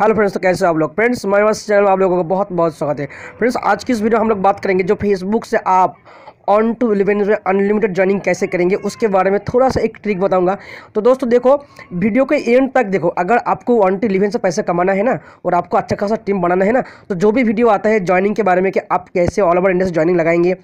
hello friends तो कैसे हो आप लोग फ्रेंड्स मेरे पास चैनल में आप लोगों का बहुत बहुत स्वागत है फ्रेंड्स आज की इस वीडियो हम लोग बात करेंगे जो फेसबुक से आप ऑन टू इलेवन में अनलिमिटेड ज्वाइनिंग कैसे करेंगे उसके बारे में थोड़ा सा एक ट्रिक बताऊंगा तो दोस्तों देखो वीडियो के एंड तक देखो अगर आपको वन टू इलेवन से पैसे कमाना है ना और आपको अच्छा खासा टीम बनाना है ना तो जो भी वीडियो आता है ज्वाइनिंग के बारे में कि आप कैसे ऑल ओवर इंडिया से ज्वाइनिंग लगाएंगे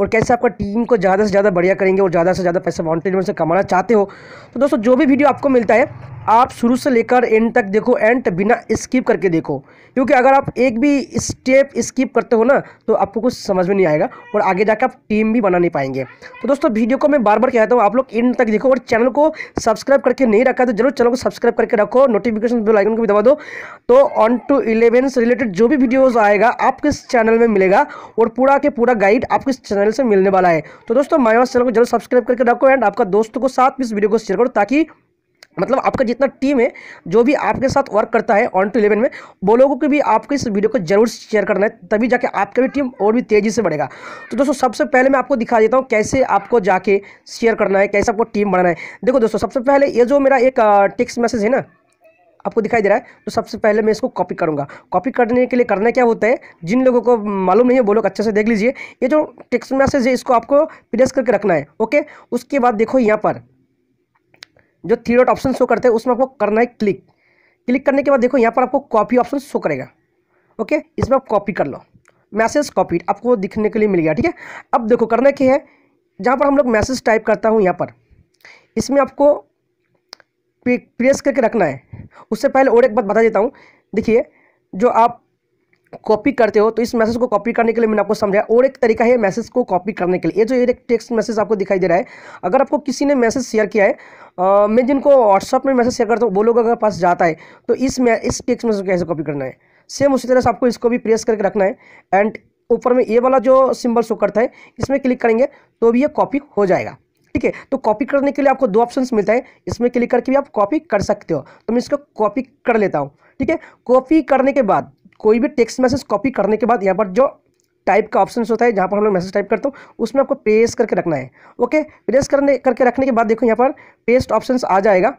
और कैसे आपका टीम को ज़्यादा से ज़्यादा बढ़िया करेंगे और ज़्यादा से ज़्यादा पैसा में से कमाना चाहते हो तो दोस्तों जो भी वीडियो आपको मिलता है आप शुरू से लेकर एंड तक देखो एंड बिना स्किप करके देखो क्योंकि अगर आप एक भी स्टेप स्किप करते हो ना तो आपको कुछ समझ में नहीं आएगा और आगे जाकर आप टीम भी बना नहीं पाएंगे तो दोस्तों वीडियो को मैं बार बार कहता हूँ आप लोग एंड तक देखो और चैनल को सब्सक्राइब करके नहीं रखा तो जरूर चैनल को सब्सक्राइब करके रखो नोटिफिकेशन बिल आइकन को भी दबा दो तो ऑन टू इलेवन से रिलेटेड जो भी वीडियोज़ आएगा आपके चैनल में मिलेगा और पूरा के पूरा गाइड आपके चैनल से मिलने वाला है तो दोस्तों माय पास चैनल को जरूर सब्सक्राइब करके रखो एंड आपका दोस्तों को साथ भी इस वीडियो को शेयर करो ताकि मतलब आपका जितना टीम है जो भी आपके साथ वर्क करता है ऑन टू इलेवन में वो लोगों को भी आपको इस वीडियो को जरूर शेयर करना है तभी जाके आपका भी टीम और भी तेज़ी से बढ़ेगा तो दोस्तों सबसे पहले मैं आपको दिखा देता हूँ कैसे आपको जाके शेयर करना है कैसे आपको टीम बनाना है देखो दोस्तों सबसे पहले ये जो मेरा एक टेक्स्ट मैसेज है ना आपको दिखाई दे रहा है तो सबसे पहले मैं इसको कॉपी करूँगा कॉपी करने के लिए करना क्या होता है जिन लोगों को मालूम नहीं है वो लोग अच्छे से देख लीजिए ये जो टेक्स्ट मैसेज है इसको आपको प्रेस करके रखना है ओके उसके बाद देखो यहाँ पर जो थ्री डॉट ऑप्शन शो करते हैं उसमें आपको करना है क्लिक क्लिक करने के बाद देखो यहाँ पर आपको कॉपी ऑप्शन शो करेगा ओके इसमें आप कॉपी कर लो मैसेज कॉपी आपको दिखने के लिए मिल गया ठीक है अब देखो करना क्या है जहाँ पर हम लोग मैसेज टाइप करता हूँ यहाँ पर इसमें आपको प्रेस करके रखना है उससे पहले और एक बात बता देता हूँ देखिए जो आप कॉपी करते हो तो इस मैसेज को कॉपी करने के लिए मैंने आपको समझाया और एक तरीका है मैसेज को कॉपी करने के लिए ये जो एक टेक्स्ट मैसेज आपको दिखाई दे रहा है अगर आपको किसी ने मैसेज शेयर किया है आ, मैं जिनको व्हाट्सअप में मैसेज शेयर करता हूँ वो लोग अगर पास जाता है तो इस इस टेक्स्ट मैसेज को कैसे कॉपी करना है सेम उसी तरह से आपको इसको भी प्रेस करके रखना है एंड ऊपर में ये वाला जो सिम्बल शो करता है इसमें क्लिक करेंगे तो भी ये कॉपी हो जाएगा ठीक है तो कॉपी करने के लिए आपको दो ऑप्शन मिलता है इसमें क्लिक करके भी आप कॉपी कर सकते हो तो मैं इसको कॉपी कर लेता हूँ ठीक है कॉपी करने के बाद कोई भी टेक्स्ट मैसेज कॉपी करने के बाद यहाँ पर जो टाइप का ऑप्शन होता है जहाँ पर हम लोग मैसेज टाइप करते हैं उसमें आपको पेस्ट करके रखना है ओके प्रेस करने करके रखने के बाद देखो यहाँ पर पेस्ट ऑप्शन आ जाएगा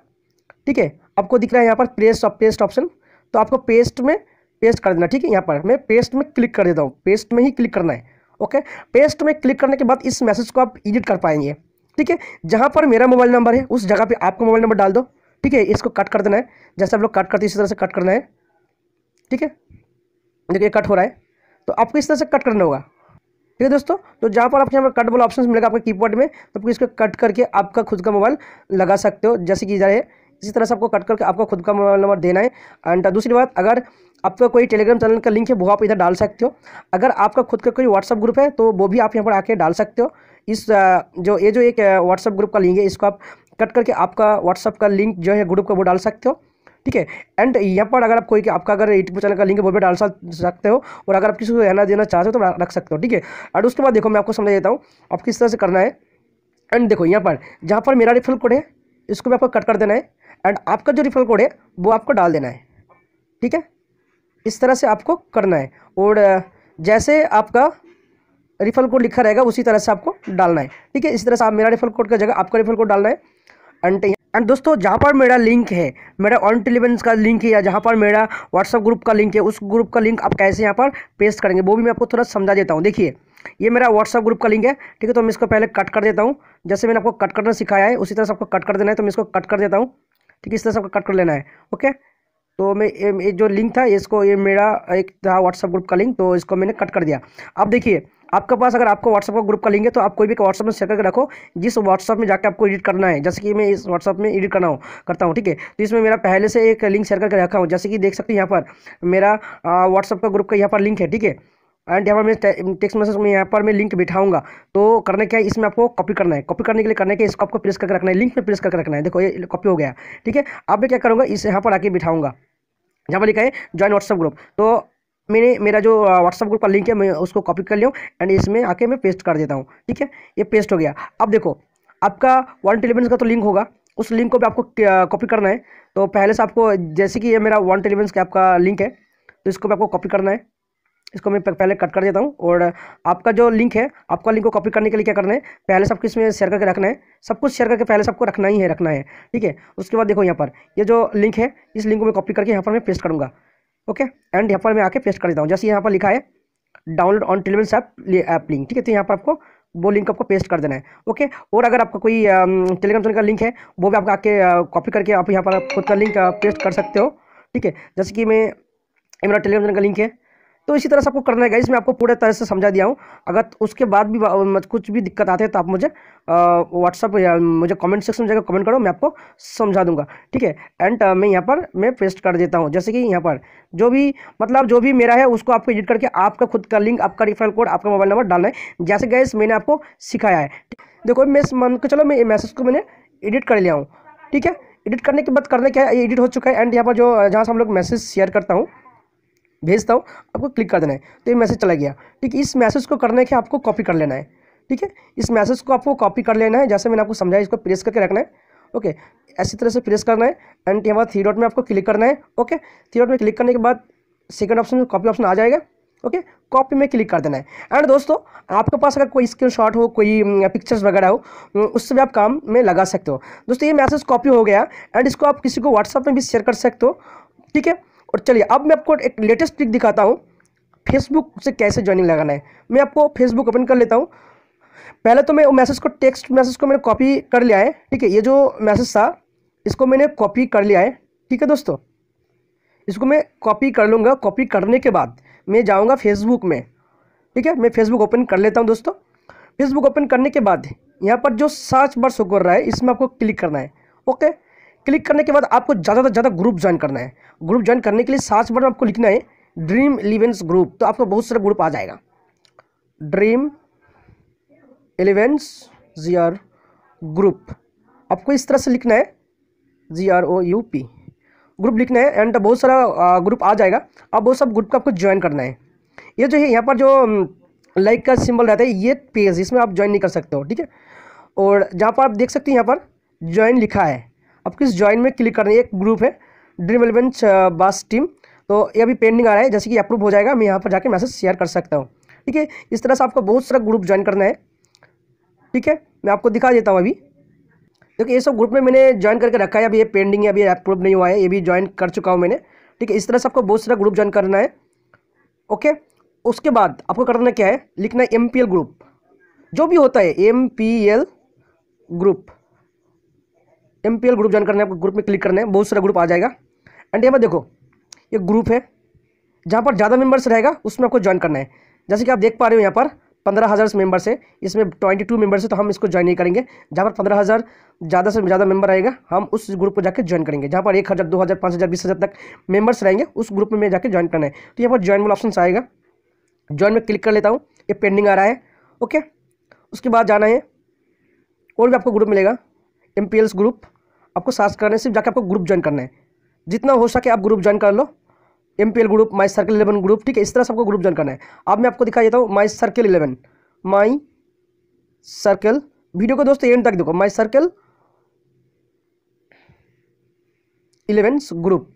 ठीक है आपको दिख रहा है यहाँ पर पेस्ट पेस्ट ऑप्शन तो आपको पेस्ट में पेस्ट कर देना ठीक है यहाँ पर मैं पेस्ट में क्लिक कर देता हूँ पेस्ट में ही क्लिक करना है ओके पेस्ट में क्लिक करने के बाद इस मैसेज को आप एडिट कर पाएंगे ठीक है जहाँ पर मेरा मोबाइल नंबर है उस जगह पर आपका मोबाइल नंबर डाल दो ठीक है इसको कट कर देना है जैसे आप लोग कट करते इसी तरह से कट करना है ठीक है देखिए कट हो रहा है तो आपको इस तरह से कट करना होगा ठीक है दोस्तों तो जहाँ पर आपके यहाँ पर कट वाला ऑप्शन मिलेगा आपके कीबोर्ड में तो आप इसको कट करके आपका खुद का मोबाइल लगा सकते हो जैसे कि जाए इसी तरह से आपको कट करके आपका खुद का मोबाइल नंबर देना है एंड दूसरी बात अगर आपका कोई टेलीग्राम चैनल का लिंक है वो आप इधर डाल सकते हो अगर आपका खुद का कोई व्हाट्सअप ग्रुप है तो वो भी आप यहाँ पर आके डाल सकते हो इस जो ये जो एक व्हाट्सअप ग्रुप का लिंक है इसको आप कट करके आपका व्हाट्सअप का लिंक जो है ग्रुप का वो डाल सकते हो ठीक है एंड यहाँ पर अगर आप कोई आपका अगर यूट्यूब चैनल का लिंक है वो भी डाल सकते हो और अगर आप किसी को रहना देना चाहते हो तो रख सकते हो ठीक है और उसके बाद देखो मैं आपको समझा देता हूँ आप किस तरह से करना है एंड देखो यहाँ पर जहाँ पर मेरा रिफ़ल कोड है इसको भी आपको कट कर देना है एंड आपका जो रिफल कोड है वो आपको डाल देना है ठीक है इस तरह से आपको करना है और जैसे आपका रिफल कोड लिखा रहेगा उसी तरह से आपको डालना है ठीक है इसी तरह से आप मेरा रिफल कोड का जगह आपका रिफल कोड डालना है एंड एंड दोस्तों जहाँ पर मेरा लिंक है मेरा ऑन टेलीवेंस का लिंक है या जहाँ पर मेरा व्हाट्सअप ग्रुप का लिंक है उस ग्रुप का लिंक आप कैसे यहाँ पर पेस्ट करेंगे वो भी मैं आपको थोड़ा समझा देता हूँ देखिए ये मेरा व्हाट्सअप ग्रुप का लिंक है ठीक है तो मैं इसको पहले कट कर देता हूँ जैसे मैंने आपको कट करना सिखाया है उसी तरह से आपको कट कर देना है तो मैं इसको कट कर देता हूँ ठीक है इस तरह से आपको कट कर लेना है ओके तो मैं ये जो लिंक था इसको ये मेरा एक था व्हाट्सअप ग्रुप का लिंक तो इसको मैंने कट कर दिया अब देखिए आपके पास अगर आपको व्हाट्सअप का ग्रुप का लिंक है तो आप कोई भी व्हाट्सअप में शेयर करके रखो जिस व्हाट्सअप में जाकर आपको एडिट करना है जैसे कि मैं इस व्हाट्सअप में एडिट करना हूँ करता हूँ ठीक है तो इसमें मेरा पहले से एक लिंक शेयर करके रखा हूँ जैसे कि देख सकते हैं यहाँ पर मेरा व्हाट्सअप का ग्रुप का यहाँ पर लिंक है ठीक है एंड यहाँ पर मैं टेक्स्ट मैसेज में यहाँ पर मैं लिंक बिठाऊंगा तो करने क्या है इसमें आपको कॉपी करना है कॉपी करने के लिए करने के इसको आपको प्रेस करके रखना है लिंक में प्रेस करके रखना है देखो ये कॉपी हो गया ठीक है अब मैं क्या करूँगा इस यहाँ पर आके बिठाऊँगा जहाँ पर लिखा है ज्वाइन व्हाट्सअप ग्रुप तो मैंने मेरा जो व्हाट्सअप ग्रुप का लिंक है मैं उसको कॉपी कर लिया हूँ एंड इसमें आके मैं पेस्ट कर देता हूँ ठीक है ये पेस्ट हो गया अब देखो आपका वन टेलीवेंस का तो लिंक होगा उस लिंक को भी आपको कॉपी करना है तो पहले से आपको जैसे कि ये मेरा वन टेलीवेंस का आपका लिंक है तो इसको भी आपको कॉपी करना है इसको मैं पहले कट कर देता हूँ और आपका जो लिंक है आपका लिंक को कॉपी करने के लिए क्या करना है पहले सबको इसमें शेयर करके रखना है सब कुछ शेयर करके पहले सबको रखना ही है रखना है ठीक है उसके बाद देखो यहाँ पर ये जो लिंक है इस लिंक को मैं कॉपी करके यहाँ पर मैं पेस्ट करूँगा ओके एंड यहाँ पर मैं आके पेस्ट कर देता हूँ जैसे यहाँ पर लिखा है डाउनलोड ऑन टेलीवेंस ऐप ऐप लिंक ठीक है तो यहाँ पर आपको वो लिंक आपको पेस्ट कर देना है ओके और अगर आपका कोई टेलीग्राम चैनल का लिंक है वो भी आपको आके कॉपी करके आप यहाँ पर खुद का लिंक पेस्ट कर सकते हो ठीक है जैसे कि मैं मेरा टेलीग्राम चैनल का लिंक है तो इसी तरह से आपको करना है गाइस मैं आपको पूरे तरह से समझा दिया हूँ अगर उसके बाद भी कुछ भी दिक्कत आते हैं तो आप मुझे व्हाट्सअप या मुझे कमेंट सेक्शन में जाकर कमेंट करो मैं आपको समझा दूंगा ठीक है एंड मैं यहाँ पर मैं पेस्ट कर देता हूँ जैसे कि यहाँ पर जो भी मतलब जो भी मेरा है उसको आपको एडिट करके आपका खुद का लिंक आपका रिफरल कोड आपका मोबाइल नंबर डालना है जैसे गैस मैंने आपको सिखाया है देखो मैं मान के चलो मैं मैसेज को मैंने एडिट कर लिया हूँ ठीक है एडिट करने के बाद करने क्या एडिट हो चुका है एंड यहाँ पर जो जहाँ से हम लोग मैसेज शेयर करता हूँ भेजता हूँ आपको क्लिक कर देना है तो ये मैसेज चला गया ठीक है इस मैसेज को करने के आपको कॉपी कर लेना है ठीक है इस मैसेज को आपको कॉपी कर लेना है जैसे मैंने आपको समझाया इसको प्रेस करके रखना है ओके ऐसी तरह से प्रेस करना है एंड यहाँ थ्री डॉट में आपको क्लिक करना है ओके थ्री डॉट में क्लिक करने के बाद सेकेंड ऑप्शन में कॉपी ऑप्शन आ जाएगा ओके कॉपी में क्लिक कर देना है एंड दोस्तों आपके पास अगर कोई स्क्रीन शॉट हो कोई पिक्चर्स वगैरह हो उससे भी आप काम में लगा सकते हो दोस्तों ये मैसेज कॉपी हो गया एंड इसको आप किसी को व्हाट्सअप में भी शेयर कर सकते हो ठीक है और चलिए अब मैं आपको एक लेटेस्ट ट्रिक दिखाता हूँ फेसबुक से कैसे ज्वाइनिंग लगाना है मैं आपको फेसबुक ओपन कर लेता हूँ पहले तो मैं मैसेज को टेक्स्ट मैसेज को मैंने कॉपी कर लिया है ठीक है ये जो मैसेज था इसको मैंने कॉपी कर लिया है ठीक है दोस्तों इसको मैं कॉपी कर लूँगा कॉपी करने के बाद मैं जाऊँगा फेसबुक में ठीक है मैं फेसबुक ओपन कर लेता हूँ दोस्तों फेसबुक ओपन करने के बाद यहाँ पर जो सर्च बार शो कर रहा है इसमें आपको क्लिक करना है ओके क्लिक करने के बाद आपको ज़्यादा से ज़्यादा ग्रुप ज्वाइन करना है ग्रुप ज्वाइन करने के लिए सात बटन आपको लिखना है ड्रीम इलेवेंस ग्रुप तो आपका बहुत सारा ग्रुप आ जाएगा dream elevens G R group आपको इस तरह से लिखना है G R O U P group लिखना है एंड बहुत सारा ग्रुप आ जाएगा अब वो सब ग्रुप का आपको ज्वाइन करना है ये जो है यहाँ पर जो लाइक का सिंबल रहता है ये पेज इसमें आप ज्वाइन नहीं कर सकते हो ठीक है और जहाँ पर आप देख सकते हैं यहाँ पर ज्वाइन लिखा है आप किस ज्वाइन में क्लिक करना है एक ग्रुप है ड्रीम एलेवन बास टीम तो ये अभी पेंडिंग आ रहा है जैसे कि अप्रूव हो जाएगा मैं यहाँ पर जाकर मैसेज शेयर कर सकता हूँ ठीक है इस तरह से आपको बहुत सारा ग्रुप ज्वाइन करना है ठीक है मैं आपको दिखा देता हूँ अभी देखिए ये सब ग्रुप में मैंने ज्वाइन करके रखा है अभी ये पेंडिंग है अभी अप्रूव नहीं हुआ है ये भी ज्वाइन कर चुका हूँ मैंने ठीक है इस तरह से आपको बहुत सारा ग्रुप ज्वाइन करना है ओके उसके बाद आपको करना क्या है लिखना है एम ग्रुप जो भी होता है M group M group join करना है आपको ग्रुप में क्लिक करना है बहुत सारा ग्रुप आ जाएगा एंड यहाँ पर देखो ये ग्रुप है जहाँ पर ज़्यादा मेम्बर्स रहेगा उसमें आपको ज्वाइन करना है जैसे कि आप देख पा रहे हो यहाँ पर पंद्रह हज़ार मेम्बर्स है इसमें ट्वेंटी टू मेम्बर्स है तो हम इसको ज्वाइन नहीं करेंगे जहाँ पर पंद्रह हज़ार ज़्यादा से ज़्यादा मेंबर रहेगा हम उस ग्रुप को जाकर ज्वाइन करेंगे जहाँ पर एक हज़ार दो हज़ार पाँच हज़ार बीस हज़ार तक मेंबर्स रहेंगे उस ग्रुप में जाकर ज्वाइन करना है तो यहाँ पर ज्वाइन वाला ऑप्शन आएगा ज्वाइन में क्लिक कर लेता हूँ ये पेंडिंग आ रहा है ओके उसके बाद जाना है और भी आपको ग्रुप मिलेगा एम ग्रुप आपको सर्च करने सिर्फ जाके आपको ग्रुप ज्वाइन करना है जितना हो सके आप ग्रुप ज्वाइन कर लो M P L group my circle eleven group ठीक है इस तरह से आपको ग्रुप ज्वाइन करना है अब मैं आपको दिखाई देता हूँ my circle eleven my circle video को दोस्तों एंड तक देखो माई सर्कल इलेवेंस ग्रुप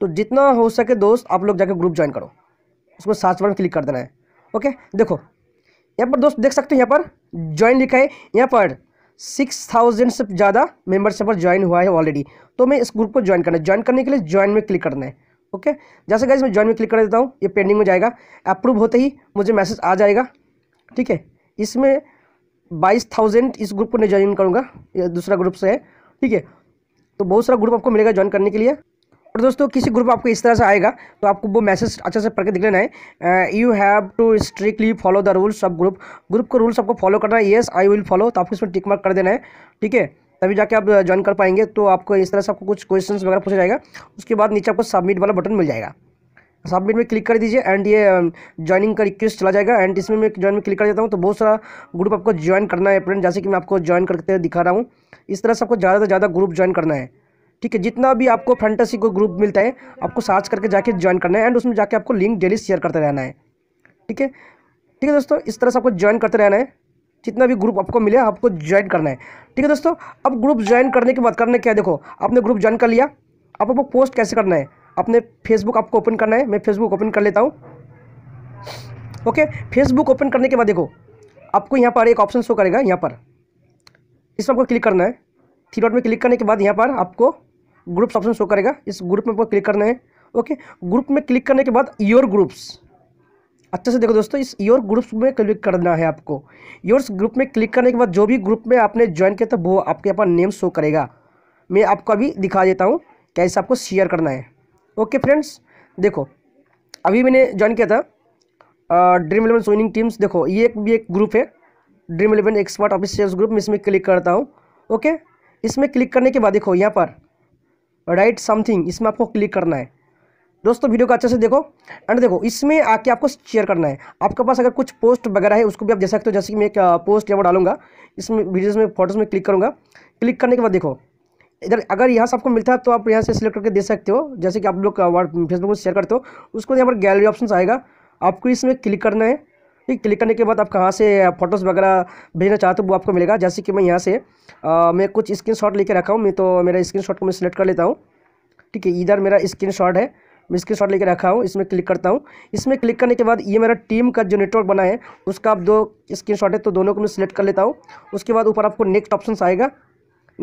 तो जितना हो सके दोस्त आप लोग जाके ग्रुप ज्वाइन करो उसको सर्च बटन क्लिक कर देना है ओके देखो यहाँ पर दोस्त देख सकते हो यहाँ पर ज्वाइन लिखा है यहाँ पर सिक्स थाउजेंड से ज़्यादा मेंबर्स यहाँ पर ज्वाइन हुआ है ऑलरेडी तो मैं इस ग्रुप को ज्वाइन करना है ज्वाइन करने के लिए ज्वाइन में क्लिक करना है ओके जैसे गाइज मैं ज्वाइन में क्लिक कर देता हूँ ये पेंडिंग में जाएगा अप्रूव होते ही मुझे मैसेज आ जाएगा ठीक है इसमें बाईस थाउजेंड इस ग्रुप को मैं ज्वाइन करूँगा दूसरा ग्रुप से है ठीक है तो बहुत सारा ग्रुप आपको मिलेगा ज्वाइन करने के लिए और दोस्तों किसी ग्रुप आपको इस तरह से आएगा तो आपको वो मैसेज अच्छे से पढ़ के दिख लेना है you have to strictly follow the rules of group group को रूल्स आपको फॉलो करना है येस आई विल फॉलो तो आपको इसमें टिक मार्क कर देना है ठीक है तभी जाके आप ज्वाइन uh, कर पाएंगे तो आपको इस तरह से आपको कुछ क्वेश्चन वगैरह पूछा जाएगा उसके बाद नीचे आपको सबमिट वाला बटन मिल जाएगा सबमिट में क्लिक कर दीजिए एंड ये ज्वाइनिंग um, का रिक्वेस्ट चला जाएगा एंड इसमें मैं ज्वाइन में क्लिक कर देता हूँ तो बहुत सारा ग्रुप आपको ज्वाइन करना है फ्रेंड जैसे कि मैं आपको ज्वाइन करते दिखा रहा हूँ इस तरह से आपको ज़्यादा से ज़्यादा ग्रुप ज्वाइन करना है ठीक है जितना भी आपको फैंटेसी को ग्रुप मिलता है आपको सर्च करके जाके ज्वाइन करना है एंड उसमें जाके आपको लिंक डेली शेयर करते रहना है ठीक है ठीक है दोस्तों इस तरह से आपको ज्वाइन करते रहना है जितना भी ग्रुप आपको मिले आपको ज्वाइन करना है ठीक है दोस्तों अब ग्रुप ज्वाइन करने की बात करना क्या देखो आपने ग्रुप ज्वाइन कर लिया अब आपको पोस्ट कैसे करना है अपने फेसबुक आपको ओपन करना है मैं फेसबुक ओपन कर लेता हूँ ओके फेसबुक ओपन करने के बाद देखो आपको यहाँ पर एक ऑप्शन शो करेगा यहाँ पर इसमें आपको क्लिक करना है थ्री डॉट में क्लिक करने के बाद यहाँ पर आपको ग्रुप ऑप्शन शो करेगा इस ग्रुप में आपको क्लिक करना है ओके ग्रुप में क्लिक करने के बाद योर ग्रुप्स अच्छे से देखो दोस्तों इस योर ग्रुप्स में क्लिक करना है आपको योर्स ग्रुप में क्लिक करने के बाद जो भी ग्रुप में आपने ज्वाइन किया था वो आपके यहाँ पर नेम शो करेगा मैं आपको अभी दिखा देता हूँ कैसे आपको शेयर करना है ओके फ्रेंड्स देखो अभी मैंने ज्वाइन किया था ड्रीम इलेवन स्विनिंग टीम्स देखो ये एक भी एक ग्रुप है dream eleven expert office group में इसमें क्लिक करता हूँ ओके इसमें क्लिक करने के बाद देखो यहाँ पर राइट समथिंग इसमें आपको क्लिक करना है दोस्तों वीडियो को अच्छे से देखो एंड देखो इसमें आके आपको शेयर करना है आपके पास अगर कुछ पोस्ट वगैरह है उसको भी आप दे सकते हो जैसे कि मैं एक पोस्ट यहाँ डालूंगा इसमें वीडियोज़ में फोटोज़ में क्लिक करूँगा क्लिक करने के बाद देखो इधर अगर यहाँ से आपको मिलता है तो आप यहाँ से सिलेक्ट करके दे सकते हो जैसे कि आप लोग फेसबुक में शेयर करते हो उसको यहाँ पर गैलरी ऑप्शन आएगा आपको इसमें क्लिक करना है ठीक क्लिक करने के बाद आप कहाँ से फोटोज़ वगैरह भेजना चाहते हो वो आपको मिलेगा जैसे कि मैं यहाँ से आ, मैं कुछ स्क्रीन शॉट लेकर रखा हूँ मैं तो मेरा स्क्रीन शॉट को मैं सिलेक्ट कर लेता हूँ ठीक है इधर मेरा स्क्रीन शॉट है मैं स्क्रीन शॉट लेकर रखा हूँ इसमें क्लिक करता हूँ इसमें क्लिक करने के बाद ये मेरा टीम का जो नेटवर्क बना है उसका आप दो स्क्रीन शॉट है तो दोनों को मैं सिलेक्ट कर लेता हूँ उसके बाद ऊपर आपको नेक्स्ट ऑप्शन आएगा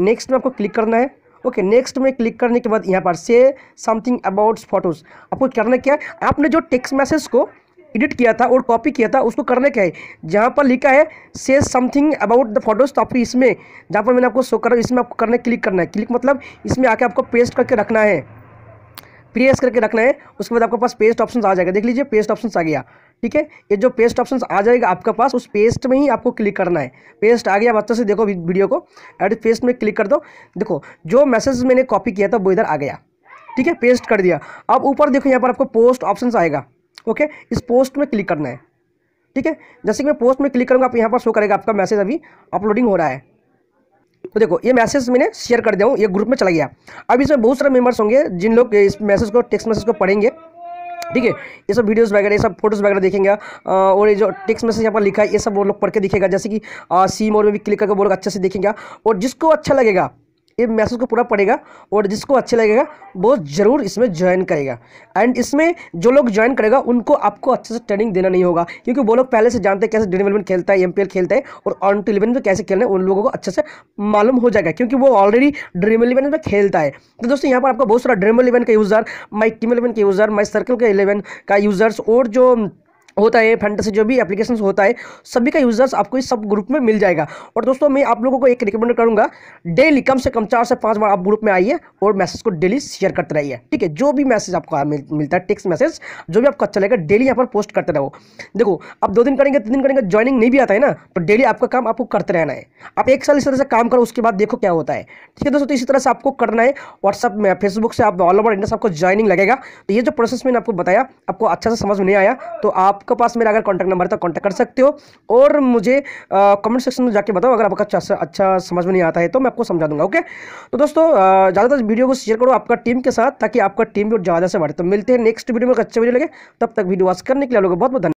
नेक्स्ट में आपको क्लिक करना है ओके okay, नेक्स्ट में क्लिक करने के बाद यहाँ पर से समथिंग अबाउट फोटोज़ आपको करना क्या है आपने जो टेक्स्ट मैसेज को एडिट किया था और कॉपी किया था उसको करने का है जहाँ पर लिखा है से समथिंग अबाउट द फोटोज तो आपको इसमें जहाँ पर मैंने आपको शो करा इसमें आपको करने क्लिक करना है क्लिक मतलब इसमें आके आपको पेस्ट करके रखना है प्रेस करके रखना है उसके बाद आपके पास पेस्ट ऑप्शन आ जाएगा देख लीजिए पेस्ट ऑप्शन आ गया ठीक है ये जो पेस्ट ऑप्शन आ जाएगा आपके पास उस पेस्ट में ही आपको क्लिक करना है पेस्ट आ गया बच्चों से देखो वीडियो को एड पेस्ट में क्लिक कर दो देखो जो मैसेज मैंने कॉपी किया था वो इधर आ गया ठीक है पेस्ट कर दिया अब ऊपर देखो यहाँ पर आपको पोस्ट ऑप्शन आएगा ओके इस पोस्ट में क्लिक करना है ठीक है जैसे कि मैं पोस्ट में क्लिक करूँगा आप यहाँ पर शो करेगा आपका मैसेज अभी अपलोडिंग हो रहा है तो देखो ये मैसेज मैंने शेयर कर दिया हूँ ये ग्रुप में चला गया अब इसमें बहुत सारे मेम्बर्स होंगे जिन लोग इस मैसेज को टेक्स्ट मैसेज को पढ़ेंगे ठीक है ये सब वीडियोस वगैरह ये सब फोटोज़ वगैरह देखेंगे और ये जो टेक्स्ट मैसेज यहाँ पर लिखा है ये सब वो लोग पढ़ के दिखेगा जैसे कि सीम और में भी क्लिक करके वो लोग अच्छे से देखेंगे और जिसको अच्छा लगेगा ये मैसेज को पूरा पड़ेगा और जिसको अच्छा लगेगा वो ज़रूर इसमें ज्वाइन करेगा एंड इसमें जो लोग ज्वाइन करेगा उनको आपको अच्छे से ट्रेनिंग देना नहीं होगा क्योंकि वो लोग पहले से जानते हैं कैसे ड्रीम इलेवन खेलता है एमपीएल खेलता है और ऑन टू इलेवन में कैसे खेलना है उन लोगों को अच्छे से मालूम हो जाएगा क्योंकि वो ऑलरेडी ड्रीम इलेवन में खेलता है तो दोस्तों यहाँ पर आपका बहुत सारा ड्रीम इलेवन का यूज़र माई टीम इलेवन का यूज़र माई सर्कल के इलेवन का यूज़र्स और जो होता है फंड से जो भी एप्लीकेशन होता है सभी का यूजर्स आपको इस सब ग्रुप में मिल जाएगा और दोस्तों मैं आप लोगों को एक रिकमेंड करूंगा डेली कम से कम चार से पांच बार आप ग्रुप में आइए और मैसेज को डेली शेयर करते रहिए ठीक है जो भी मैसेज आपको मिल, मिलता है टेक्स्ट मैसेज जो भी आपको अच्छा लगेगा डेली यहाँ पर पोस्ट करते रहो देखो आप दो दिन करेंगे तीन दिन करेंगे ज्वाइनिंग नहीं भी आता है ना तो डेली आपका काम आपको करते रहना है आप एक साल इस तरह से काम करो उसके बाद देखो क्या होता है ठीक है दोस्तों तो इसी तरह से आपको करना है व्हाट्सअप में फेसबुक से आप ऑल ओवर इंडिया से आपको ज्वाइनिंग लगेगा तो ये जो प्रोसेस मैंने आपको बताया आपको अच्छा से समझ में नहीं आया तो आप आपके पास मेरा अगर कॉन्टैक्ट नंबर है तो कॉन्टैक्ट कर सकते हो और मुझे कमेंट सेक्शन में जाके बताओ अगर आपका अच्छा अच्छा समझ में नहीं आता है तो मैं आपको समझा दूंगा ओके तो दोस्तों ज़्यादातर वीडियो को शेयर करो आपका टीम के साथ ताकि आपका टीम भी ज़्यादा से बढ़े तो मिलते हैं नेक्स्ट वीडियो में अच्छा वीडियो लगे तब तक वीडियो वॉच करने के लिए लोगों बहुत बहुत